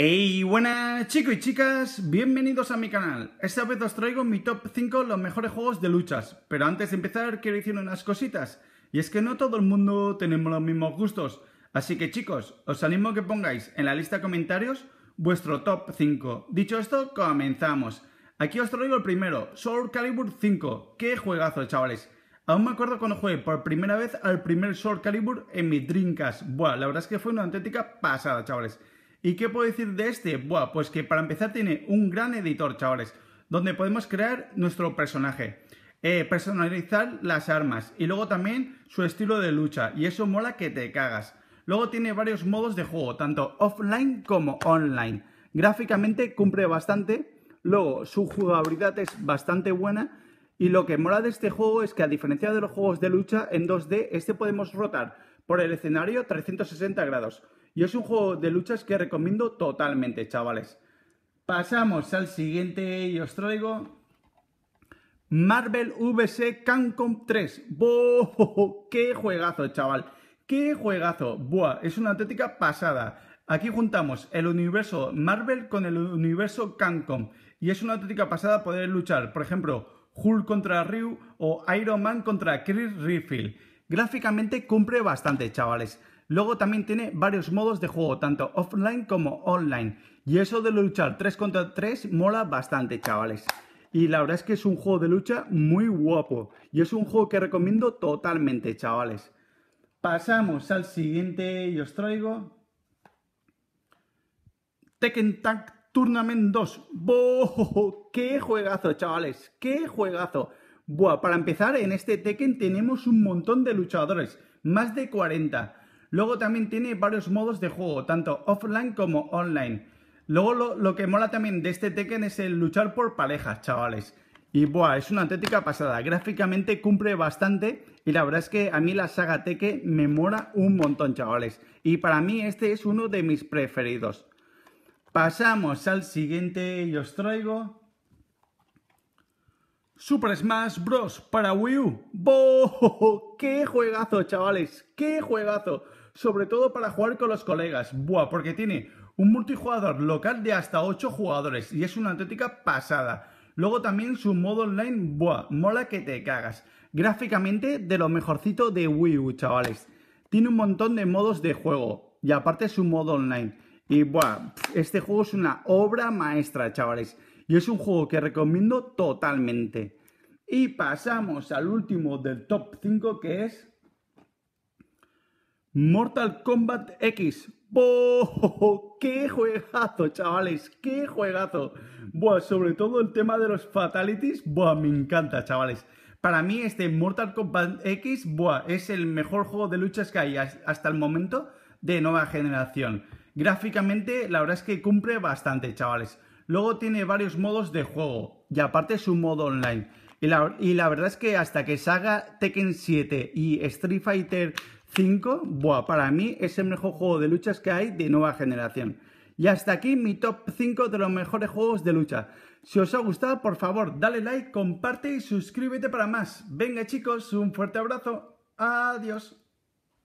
Hey, buenas chicos y chicas, bienvenidos a mi canal. Esta vez os traigo mi top 5 los mejores juegos de luchas, pero antes de empezar quiero decir unas cositas, y es que no todo el mundo tenemos los mismos gustos, así que chicos, os animo que pongáis en la lista de comentarios vuestro top 5. Dicho esto, comenzamos. Aquí os traigo el primero, Soul Calibur 5. ¡Qué juegazo, chavales! Aún me acuerdo cuando jugué por primera vez al primer Soul Calibur en mi Dreamcast. Buah, la verdad es que fue una auténtica pasada, chavales. ¿Y qué puedo decir de este? Buah, pues que para empezar tiene un gran editor, chavales, donde podemos crear nuestro personaje, eh, personalizar las armas y luego también su estilo de lucha. Y eso mola que te cagas. Luego tiene varios modos de juego, tanto offline como online. Gráficamente cumple bastante. Luego, su jugabilidad es bastante buena. Y lo que mola de este juego es que, a diferencia de los juegos de lucha en 2D, este podemos rotar por el escenario 360 grados. Y es un juego de luchas que recomiendo totalmente, chavales. Pasamos al siguiente y os traigo Marvel V.C. Capcom 3. ¡Boo! ¡Qué juegazo, chaval! ¡Qué juegazo! ¡Buah! Es una auténtica pasada. Aquí juntamos el universo Marvel con el universo Capcom. Y es una auténtica pasada poder luchar, por ejemplo, Hulk contra Ryu o Iron Man contra Chris Redfield. Gráficamente cumple bastante, chavales. Luego también tiene varios modos de juego, tanto offline como online. Y eso de luchar 3 contra 3 mola bastante, chavales. Y la verdad es que es un juego de lucha muy guapo. Y es un juego que recomiendo totalmente, chavales. Pasamos al siguiente y os traigo. Tekken Tag Tournament 2. ¡Boh! ¡Qué juegazo, chavales! ¡Qué juegazo! Buah, para empezar, en este Tekken tenemos un montón de luchadores. Más de 40 Luego también tiene varios modos de juego, tanto offline como online. Luego lo, que mola también de este Tekken es el luchar por parejas, chavales. Y buah, es una auténtica pasada. Gráficamente cumple bastante. Y la verdad es que a mí la saga Tekken me mola un montón, chavales. Y para mí este es uno de mis preferidos. Pasamos al siguiente y os traigo... Super Smash Bros. para Wii U. ¡Qué juegazo, chavales! ¡Qué juegazo! sobre todo para jugar con los colegas. Buah, porque tiene un multijugador local de hasta 8 jugadores y es una auténtica pasada. Luego también su modo online, buah, mola que te cagas. Gráficamente de lo mejorcito de Wii U, chavales. Tiene un montón de modos de juego y aparte su modo online. Y buah, este juego es una obra maestra, chavales. Y es un juego que recomiendo totalmente. Y pasamos al último del top 5 que es Mortal Kombat X. ¡Oh! ¡Qué juegazo, chavales! ¡Qué juegazo! Buah, sobre todo el tema de los fatalities, buah, me encanta, chavales. Para mí este Mortal Kombat X, buah, es el mejor juego de luchas que hay hasta el momento de nueva generación. Gráficamente, la verdad es que cumple bastante, chavales. Luego tiene varios modos de juego y aparte su modo online. Y la, y la verdad es que hasta que salga Tekken 7 y Street Fighter 5, buah, para mí es el mejor juego de luchas que hay de nueva generación. Y hasta aquí mi top 5 de los mejores juegos de lucha. Si os ha gustado, por favor, dale like, comparte y suscríbete para más. Venga chicos, un fuerte abrazo. Adiós.